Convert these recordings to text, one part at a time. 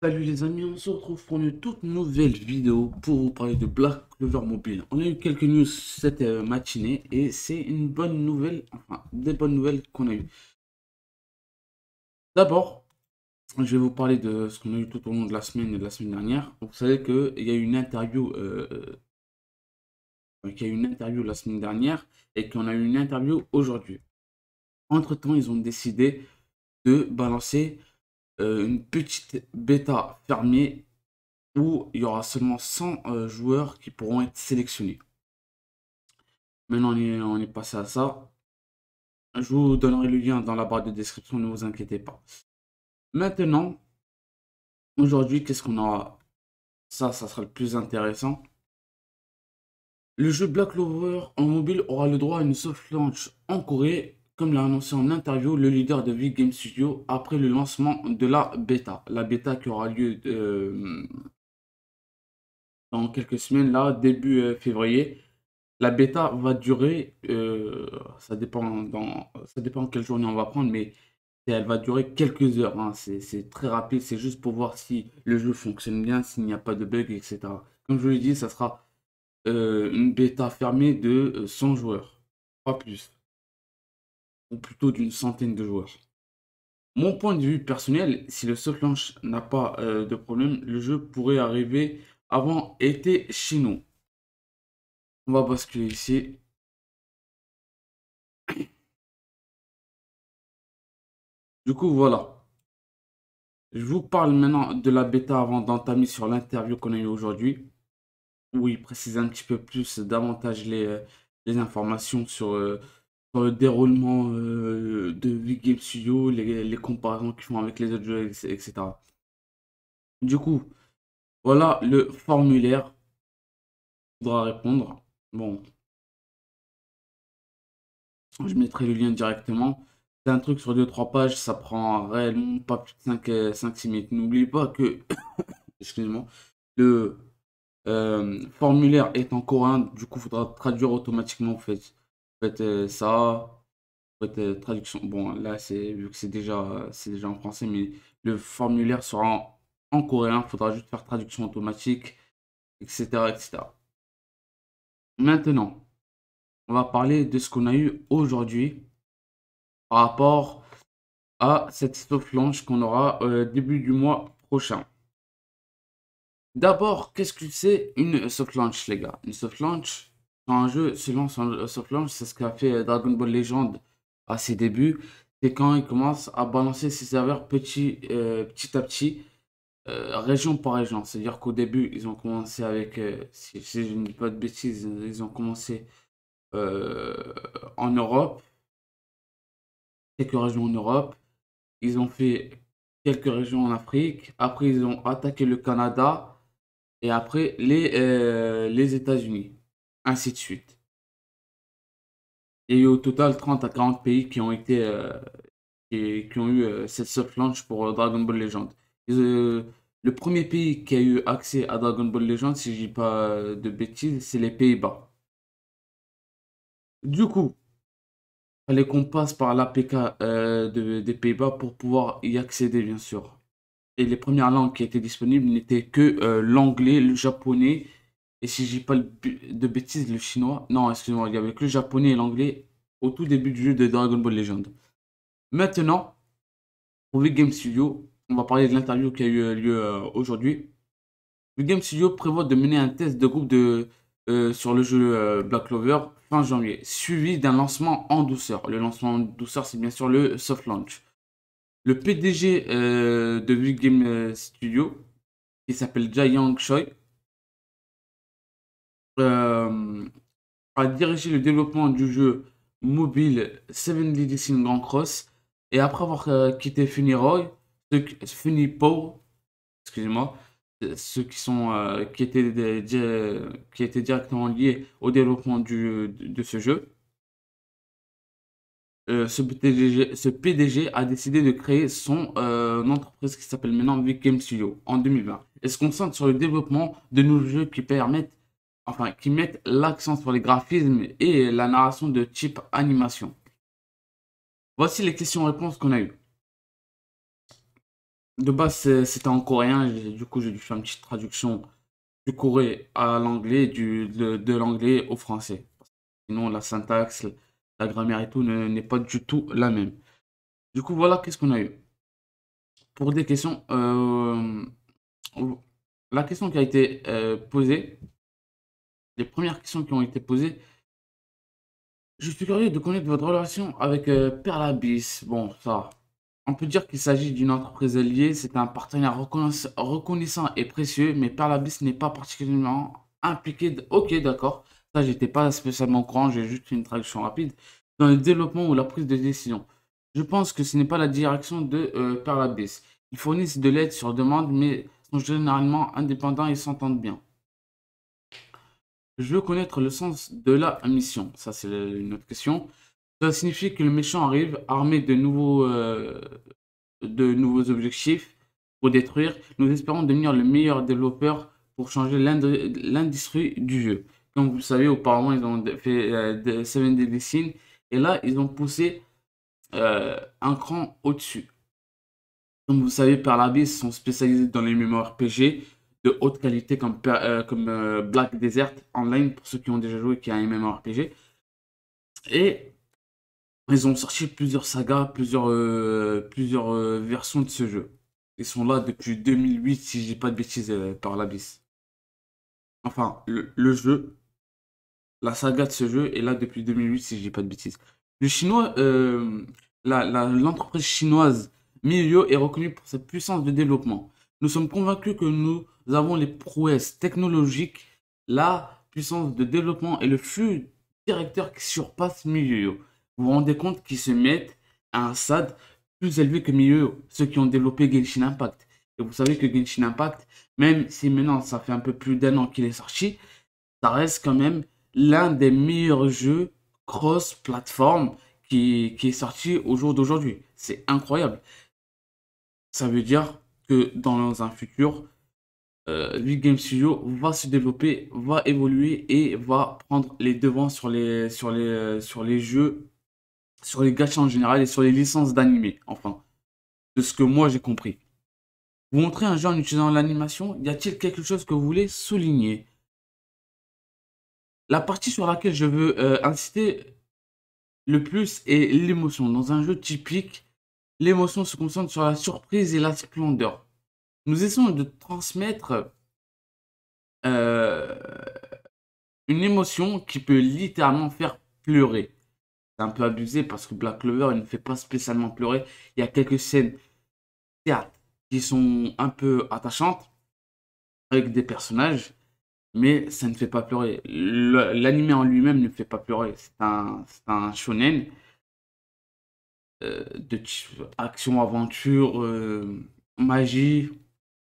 Salut les amis, on se retrouve pour une toute nouvelle vidéo pour vous parler de Black Clover Mobile. On a eu quelques news cette euh, matinée et c'est une bonne nouvelle, enfin des bonnes nouvelles qu'on a eues. D'abord, je vais vous parler de ce qu'on a eu tout au long de la semaine et de la semaine dernière. Vous savez qu'il y a eu une interview, euh, euh, qu'il y a eu une interview la semaine dernière et qu'on a eu une interview aujourd'hui. Entre temps, ils ont décidé de balancer euh, une petite bêta fermée où il y aura seulement 100 euh, joueurs qui pourront être sélectionnés. Maintenant, on est, on est, passé à ça. Je vous donnerai le lien dans la barre de description, ne vous inquiétez pas. Maintenant, aujourd'hui, qu'est-ce qu'on aura Ça, ça sera le plus intéressant. Le jeu Black Lover en mobile aura le droit à une soft launch en Corée comme l'a annoncé en interview le leader de Vig Game Studio après le lancement de la bêta. La bêta qui aura lieu euh, dans quelques semaines, là, début euh, février. La bêta va durer, euh, ça, dépend dans, ça dépend quelle journée on va prendre, mais elle va durer quelques heures. Hein. C'est très rapide, c'est juste pour voir si le jeu fonctionne bien, s'il n'y a pas de bug, etc. Comme je vous l'ai dit, ça sera une bêta fermée de 100 joueurs, pas plus ou plutôt d'une centaine de joueurs. Mon point de vue personnel, si le soft launch n'a pas euh, de problème, le jeu pourrait arriver avant été chez nous. On va basculer ici. Du coup, voilà. Je vous parle maintenant de la bêta avant d'entamer sur l'interview qu'on a eu aujourd'hui, où il précise un petit peu plus davantage les, euh, informations sur, euh, sur le déroulement euh, de Big Game Studio, les, comparaisons qu'ils font avec les autres jeux, etc. Du coup, voilà le formulaire. Il faudra répondre. Bon. Je mettrai le lien directement. C'est un truc sur 2-3 pages, ça prend réellement pas plus de 5-6 euh, minutes. N'oubliez pas que, excusez-moi, le euh, formulaire est en coréen, du coup, il faudra traduire automatiquement en fait faites euh, ça, faites euh, traduction. Bon, là, c'est vu que c'est déjà, euh, c'est déjà en français, mais le formulaire sera en, coréen. Il faudra juste faire traduction automatique, etc., etc. Maintenant, on va parler de ce qu'on a eu aujourd'hui par rapport à cette soft launch qu'on aura début du mois prochain. D'abord, qu'est-ce que c'est une soft launch, les gars Une soft launch, un jeu, selon son, plan, c'est ce qu'a fait euh, Dragon Ball Legend à ses débuts, c'est quand il commence à balancer ses serveurs petit, euh, petit à petit, euh, région par région. C'est-à-dire qu'au début, ils ont commencé avec, c'est si, je pas de bêtises, ils ont commencé en Europe, quelques régions en Europe, ils ont fait quelques régions en Afrique, après ils ont attaqué le Canada et après les, les États-Unis ainsi de suite. Il y a eu au total 30 à 40 pays qui ont été euh, qui, ont eu euh, cette soft launch pour euh, Dragon Ball Legend. Euh, le premier pays qui a eu accès à Dragon Ball Legend, si je dis pas de bêtises, c'est les Pays-Bas. Du coup, fallait qu'on passe par l'APK des Pays-Bas pour pouvoir y accéder, bien sûr. Et les premières langues qui étaient disponibles n'étaient que l'anglais, le japonais et si j'ai pas de bêtises, le chinois. Non, excusez-moi, il y avait que le japonais et l'anglais au tout début du jeu de Dragon Ball Legend. Maintenant, pour Game Studio, on va parler de l'interview qui a eu euh, lieu euh, aujourd'hui. Le Game Studio prévoit de mener un test de groupe de, euh, sur le jeu Black Clover fin janvier, suivi d'un lancement en douceur. Le lancement en douceur, c'est bien sûr le soft launch. Le PDG de Big Game Studio, qui s'appelle Jia yangshoi a euh, dirigé le développement du jeu mobile Seven Sin Grand Cross et après avoir euh, quitté Funiroy, Funipo, excusez-moi, euh, ceux qui sont euh, qui étaient qui étaient directement liés au développement de, ce jeu. ce, PDG, a décidé de créer son entreprise qui s'appelle maintenant Vic Game Studio en 2020 et se concentre sur le développement de nouveaux jeux qui permettent enfin, qui mettent l'accent sur les graphismes et la narration de type animation. Voici les questions-réponses qu'on a eues. De base, c'était en coréen, du coup, j'ai dû faire une petite traduction du coréen à l'anglais, de, l'anglais au français. Sinon, la syntaxe, la grammaire et tout n'est pas du tout la même. Du coup, voilà qu'est-ce qu'on a eu. Pour des questions, euh, la question qui a été euh, posée, les premières questions qui ont été posées. Je suis curieux de connaître votre relation avec euh, Perlabis. Bon, ça, on peut dire qu'il s'agit d'une entreprise alliée, c'est un partenaire reconnaissant et précieux, mais Perlabis n'est pas particulièrement impliqué. Ok, d'accord, ça j'étais pas spécialement au courant, j'ai juste une traduction rapide. Dans le développement ou la prise de décision, je pense que ce n'est pas la direction de euh, Perlabis. Ils fournissent de l'aide sur demande, mais sont généralement indépendants et s'entendent bien. Je veux connaître le sens de la mission. Ça, c'est une autre question. Ça signifie que le méchant arrive armé de nouveaux, euh, de nouveaux objectifs pour détruire. Nous espérons devenir le meilleur développeur pour changer l'industrie du jeu. Comme vous savez, auparavant, ils ont fait 7 euh, Seven Deadly Sins. Et là, ils ont poussé euh, un cran au-dessus. Comme vous savez, par la ils sont spécialisés dans les mémoires PG haute qualité comme, euh, comme euh, Black Desert Online pour ceux qui ont déjà joué qui a un MMORPG. Et ils ont sorti plusieurs sagas, plusieurs, euh, plusieurs versions de ce jeu. Ils sont là depuis 2008 si j'ai pas de bêtises par l'abysse. Enfin, le, jeu, la saga de ce jeu est là depuis 2008 si j'ai pas de bêtises. Le chinois, l'entreprise chinoise Milio est reconnue pour sa puissance de développement. Nous sommes convaincus que nous nous avons les prouesses technologiques, la puissance de développement et le flux directeur qui surpasse milieu. Vous vous rendez compte qu'ils se mettent à un SAD plus élevé que milieu. ceux qui ont développé Genshin Impact. Et vous savez que Genshin Impact, même si maintenant ça fait un peu plus d'un an qu'il est sorti, ça reste quand même l'un des meilleurs jeux cross-platform qui, est sorti au jour d'aujourd'hui. C'est incroyable. Ça veut dire que dans un futur, euh, Game Studio va se développer, va évoluer et va prendre les devants sur les, sur les, sur les jeux, sur les gâchis en général et sur les licences d'animé, enfin, de ce que moi j'ai compris. Vous montrez un jeu en utilisant l'animation, y a-t-il quelque chose que vous voulez souligner La partie sur laquelle je veux euh, insister le plus est l'émotion. Dans un jeu typique, l'émotion se concentre sur la surprise et la splendeur nous essayons de transmettre euh, une émotion qui peut littéralement faire pleurer. C'est un peu abusé parce que Black Clover ne fait pas spécialement pleurer. Il y a quelques scènes qui sont un peu attachantes avec des personnages, mais ça ne fait pas pleurer. L'anime en lui-même ne fait pas pleurer. C'est un, shonen euh, de de action-aventure, euh, magie,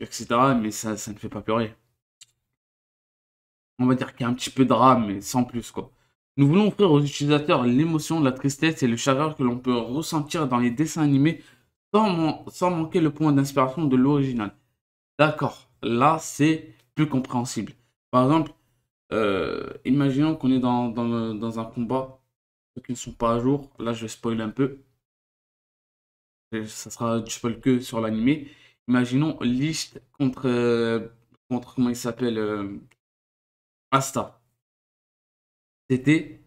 etc. Mais ça, ne fait pas pleurer. On va dire qu'il y a un petit peu de drame, mais sans plus, quoi. Nous voulons offrir aux utilisateurs l'émotion la tristesse et le chagrin que l'on peut ressentir dans les dessins animés sans, manquer le point d'inspiration de l'original. D'accord, là c'est plus compréhensible. Par exemple, euh, imaginons qu'on est dans, un combat, ceux qui ne sont pas à jour, là je vais spoiler un peu, ça sera du spoil que sur l'animé, Imaginons Licht contre, euh, contre comment il s'appelle euh, Asta. C'était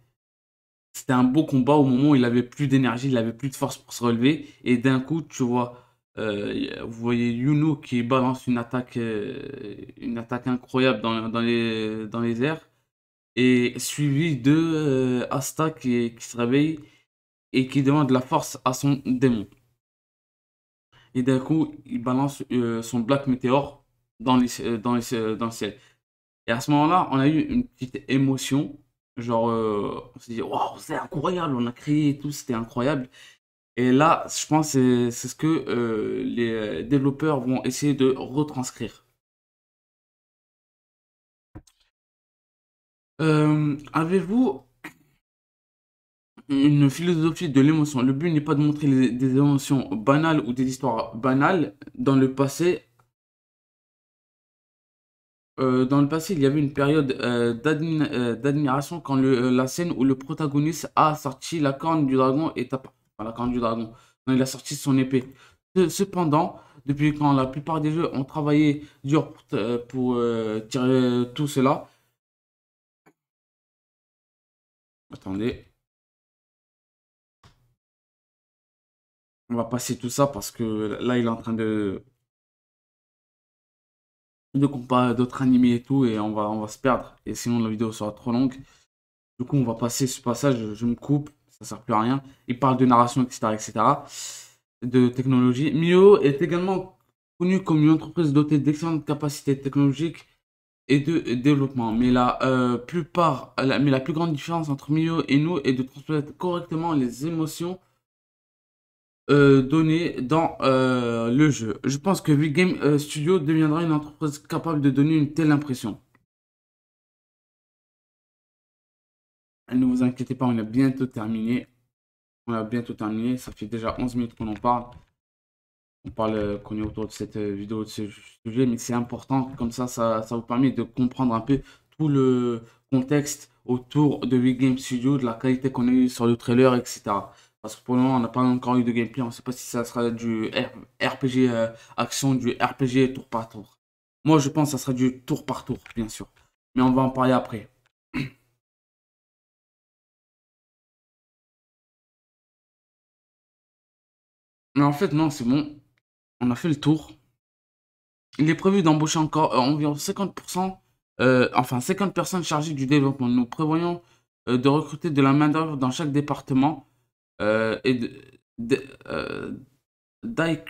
c'était un beau combat au moment où il avait plus d'énergie, il avait plus de force pour se relever. Et d'un coup, tu vois, euh, vous voyez Yuno qui balance une attaque, une attaque incroyable dans, dans, les, airs. Et suivi de Asta qui, qui se réveille et qui demande la force à son démon et d'un coup, il balance euh, son Black Meteor dans, les, euh, dans, euh, dans le ciel. Et à ce moment-là, on a eu une petite émotion. Genre, on s'est dit, waouh, c'est incroyable, on a créé tout, c'était incroyable. Et là, je pense que c'est ce que les développeurs vont essayer de retranscrire. Avez-vous une philosophie de l'émotion. Le but n'est pas de montrer des émotions banales ou des histoires banales. Dans le passé, euh, dans le passé, il y avait une période euh, euh, d'admiration quand la scène où le protagoniste a sorti la corne du dragon est la corne du dragon. il a sorti son épée. Cependant, depuis quand la plupart des jeux ont travaillé dur pour, tirer tout cela. Attendez. On va passer tout ça parce que là, il est en train de comparer d'autres animés et tout et on va, on va se perdre et sinon la vidéo sera trop longue. Du coup, on va passer ce passage, je, me coupe, ça sert plus à rien. Il parle de narration, etc., etc., de technologie. Mio est également connu comme une entreprise dotée d'excellentes capacités technologiques et de développement. Mais la, euh, plupart, mais la plus grande différence entre Mio et nous est de transmettre correctement les émotions euh, donné dans euh, le jeu. Je pense que Big Game euh, Studio deviendra une entreprise capable de donner une telle impression. Ne vous inquiétez pas, on a bientôt terminé. On a bientôt terminé. Ça fait déjà 11 minutes qu'on en parle. On parle qu'on est autour de cette vidéo, de ce sujet, mais c'est important. Comme ça, ça, ça vous permet de comprendre un peu tout le contexte autour de Big Game Studio, de la qualité qu'on a eu sur le trailer, etc. Parce que pour le moment, on n'a pas encore eu de gameplay. On ne sait pas si ça sera du RPG euh, action, du RPG tour par tour. Moi, je pense que ça sera du tour par tour, bien sûr. Mais on va en parler après. Mais en fait, non, c'est bon. On a fait le tour. Il est prévu d'embaucher encore euh, environ 50%, euh, enfin 50 personnes chargées du développement. Nous prévoyons de recruter de la main-d'œuvre dans chaque département euh, et euh, d'IQ,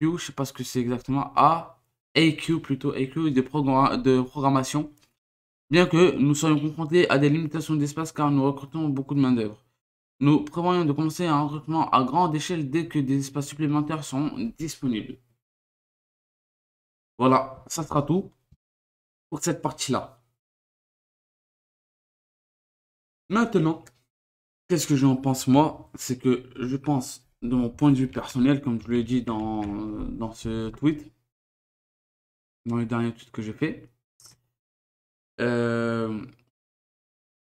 je ne sais pas ce que c'est exactement, A AQ plutôt, AQ de, de programmation, bien que nous soyons confrontés à des limitations d'espace car nous recrutons beaucoup de main-d'œuvre. Nous prévoyons de commencer un recrutement à grande échelle dès que des espaces supplémentaires sont disponibles. Voilà, ça sera tout pour cette partie-là. Maintenant, Qu'est-ce que j'en pense moi C'est que je pense, de mon point de vue personnel, comme je l'ai dit dans, ce tweet, dans le dernier tweet que j'ai fait, euh,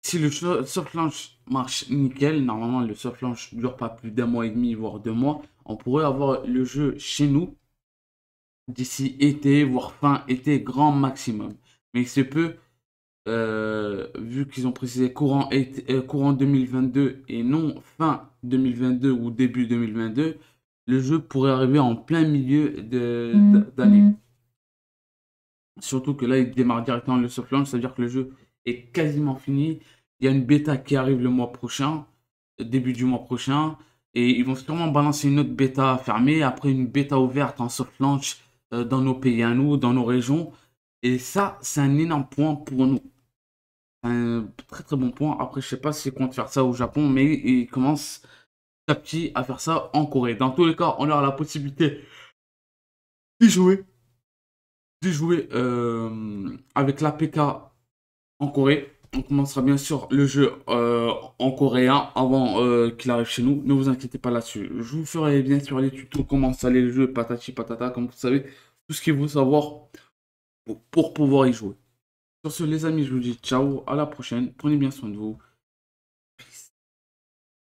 si le soft launch marche nickel, normalement le soft launch dure pas plus d'un mois et demi, voire deux mois, on pourrait avoir le jeu chez nous d'ici été, voire fin été, grand maximum. Mais il peu, peut euh, vu qu'ils ont précisé courant, euh, courant 2022 et non fin 2022 ou début 2022, le jeu pourrait arriver en plein milieu mm, d'année. Mm. Surtout que là, il démarre directement le soft launch, c'est-à-dire que le jeu est quasiment fini. Il y a une bêta qui arrive le mois prochain, début du mois prochain, et ils vont sûrement balancer une autre bêta fermée, après une bêta ouverte en soft launch euh, dans nos pays à nous, dans nos régions. Et ça, c'est un énorme point pour nous très très bon point. Après, je sais pas si compte faire ça au Japon, mais il commence petit à petit à faire ça en Corée. Dans tous les cas, on aura la possibilité d'y jouer, d'y jouer euh, avec la pk en Corée. On commencera bien sûr le jeu euh, en coréen avant euh, qu'il arrive chez nous. Ne vous inquiétez pas là-dessus. Je vous ferai bien sûr les tutos comment installer le jeu, patati patata, comme vous savez, tout ce qu'il faut savoir pour pouvoir y jouer. Sur ce, les amis, je vous dis ciao, à la prochaine. Prenez bien soin de vous.